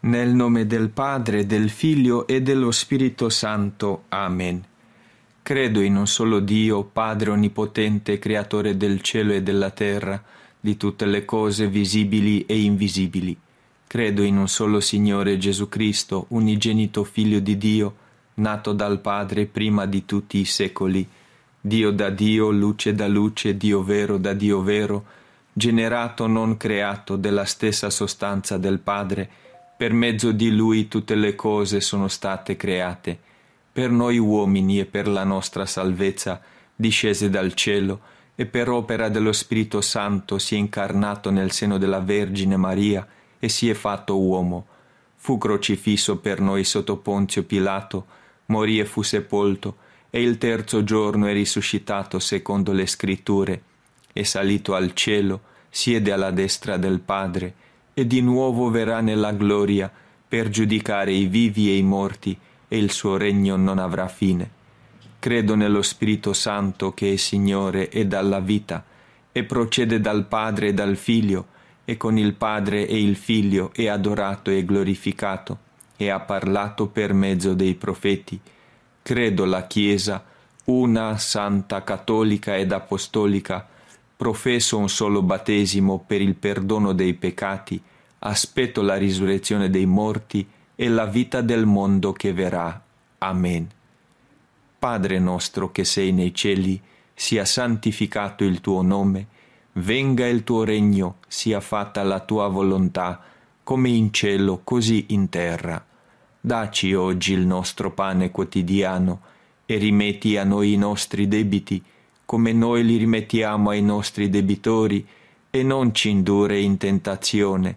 Nel nome del Padre, del Figlio e dello Spirito Santo. Amen. Credo in un solo Dio, Padre Onnipotente, Creatore del cielo e della terra, di tutte le cose visibili e invisibili. Credo in un solo Signore Gesù Cristo, unigenito Figlio di Dio, nato dal Padre prima di tutti i secoli. Dio da Dio, luce da luce, Dio vero da Dio vero, generato non creato, della stessa sostanza del Padre, per mezzo di lui tutte le cose sono state create, per noi uomini e per la nostra salvezza, discese dal cielo, e per opera dello Spirito Santo si è incarnato nel seno della Vergine Maria e si è fatto uomo. Fu crocifisso per noi sotto Ponzio Pilato, morì e fu sepolto, e il terzo giorno è risuscitato secondo le scritture, è salito al cielo, siede alla destra del Padre, e di nuovo verrà nella gloria per giudicare i vivi e i morti e il suo regno non avrà fine. Credo nello Spirito Santo che è Signore e dalla vita e procede dal Padre e dal Figlio e con il Padre e il Figlio è adorato e glorificato e ha parlato per mezzo dei profeti. Credo la Chiesa, una santa cattolica ed apostolica, professo un solo battesimo per il perdono dei peccati aspetto la risurrezione dei morti e la vita del mondo che verrà. Amen. Padre nostro che sei nei cieli, sia santificato il tuo nome, venga il tuo regno, sia fatta la tua volontà, come in cielo, così in terra. Daci oggi il nostro pane quotidiano e rimetti a noi i nostri debiti, come noi li rimettiamo ai nostri debitori, e non ci indurre in tentazione,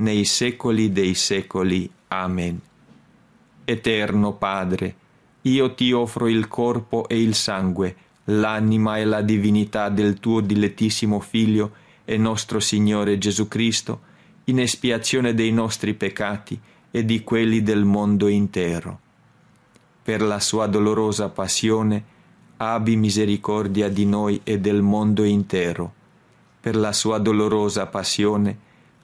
nei secoli dei secoli. Amen. Eterno Padre, io ti offro il corpo e il sangue, l'anima e la divinità del tuo dilettissimo Figlio e nostro Signore Gesù Cristo, in espiazione dei nostri peccati e di quelli del mondo intero. Per la sua dolorosa passione, abbi misericordia di noi e del mondo intero. Per la sua dolorosa passione,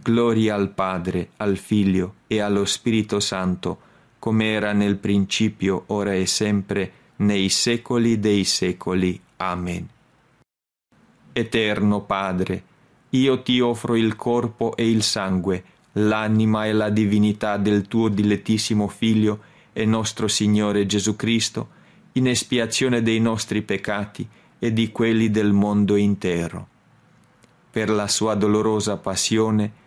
Gloria al Padre, al Figlio e allo Spirito Santo, come era nel principio, ora e sempre, nei secoli dei secoli. Amen. Eterno Padre, io ti offro il corpo e il sangue, l'anima e la divinità del tuo dilettissimo Figlio e nostro Signore Gesù Cristo, in espiazione dei nostri peccati e di quelli del mondo intero. Per la sua dolorosa passione,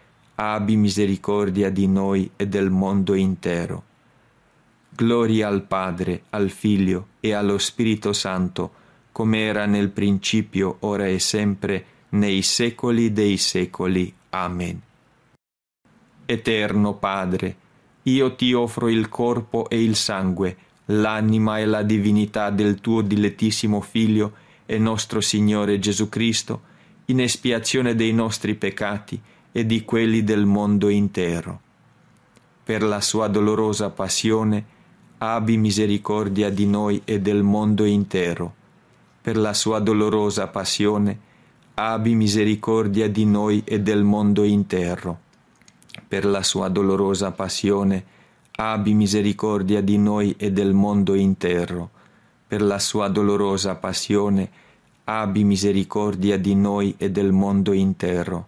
abbi misericordia di noi e del mondo intero. Gloria al Padre, al Figlio e allo Spirito Santo, come era nel principio, ora e sempre, nei secoli dei secoli. Amen. Eterno Padre, io ti offro il corpo e il sangue, l'anima e la divinità del tuo dilettissimo Figlio e nostro Signore Gesù Cristo, in espiazione dei nostri peccati, e di quelli del mondo intero. Per la sua dolorosa passione, abbi misericordia di noi e del mondo intero. Per la sua dolorosa passione, abbi misericordia di noi e del mondo intero. Per la sua dolorosa passione, abbi misericordia di noi e del mondo intero. Per la sua dolorosa passione, abbi misericordia di noi e del mondo intero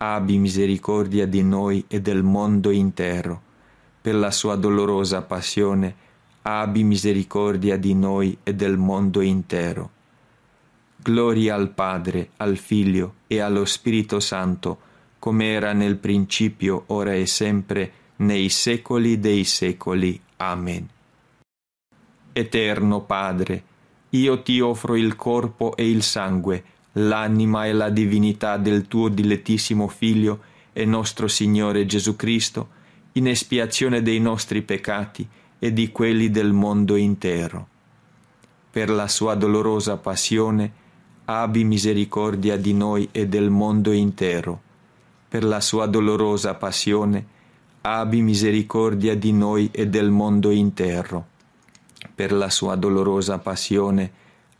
abbi misericordia di noi e del mondo intero. Per la sua dolorosa passione, abbi misericordia di noi e del mondo intero. Gloria al Padre, al Figlio e allo Spirito Santo, come era nel principio, ora e sempre, nei secoli dei secoli. Amen. Eterno Padre, io ti offro il corpo e il sangue, l'anima e la divinità del tuo dilettissimo Figlio e nostro Signore Gesù Cristo, in espiazione dei nostri peccati e di quelli del mondo intero. Per la sua dolorosa passione, abbi misericordia di noi e del mondo intero. Per la sua dolorosa passione, abbi misericordia di noi e del mondo intero. Per la sua dolorosa passione,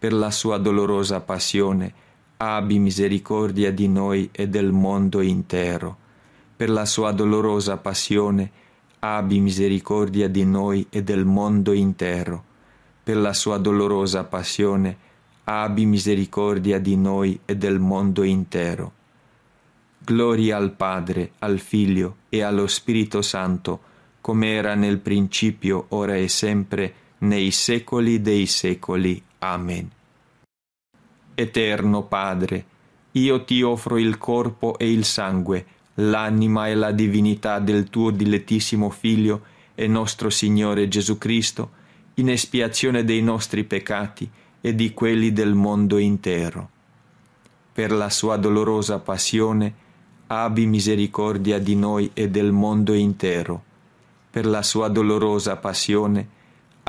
per la sua dolorosa passione, abbi misericordia di noi e del mondo intero. Per la sua dolorosa passione, abbi misericordia di noi e del mondo intero. Per la sua dolorosa passione, abbi misericordia di noi e del mondo intero. Gloria al Padre, al Figlio e allo Spirito Santo, come era nel principio, ora e sempre, nei secoli dei secoli. Amen. Eterno Padre, io ti offro il corpo e il sangue, l'anima e la divinità del tuo dilettissimo Figlio e nostro Signore Gesù Cristo, in espiazione dei nostri peccati e di quelli del mondo intero. Per la sua dolorosa passione, abbi misericordia di noi e del mondo intero. Per la sua dolorosa passione,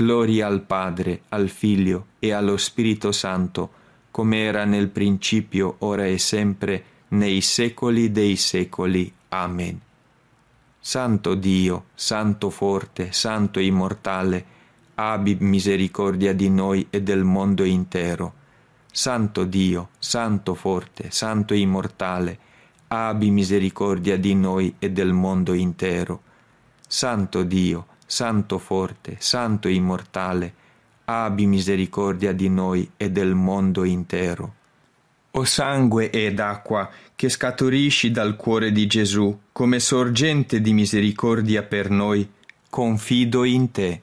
Gloria al Padre, al Figlio e allo Spirito Santo, come era nel principio, ora e sempre, nei secoli dei secoli. Amen. Santo Dio, Santo forte, Santo immortale, abbi misericordia di noi e del mondo intero. Santo Dio, Santo forte, Santo immortale, abbi misericordia di noi e del mondo intero. Santo Dio, Santo forte, Santo immortale, abbi misericordia di noi e del mondo intero. O sangue ed acqua che scaturisci dal cuore di Gesù come sorgente di misericordia per noi, confido in te.